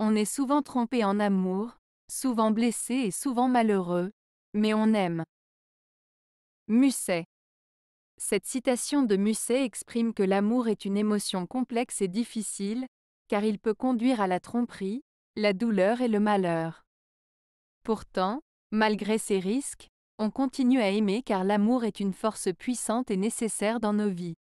On est souvent trompé en amour, souvent blessé et souvent malheureux, mais on aime. Musset. Cette citation de Musset exprime que l'amour est une émotion complexe et difficile, car il peut conduire à la tromperie, la douleur et le malheur. Pourtant, malgré ces risques, on continue à aimer car l'amour est une force puissante et nécessaire dans nos vies.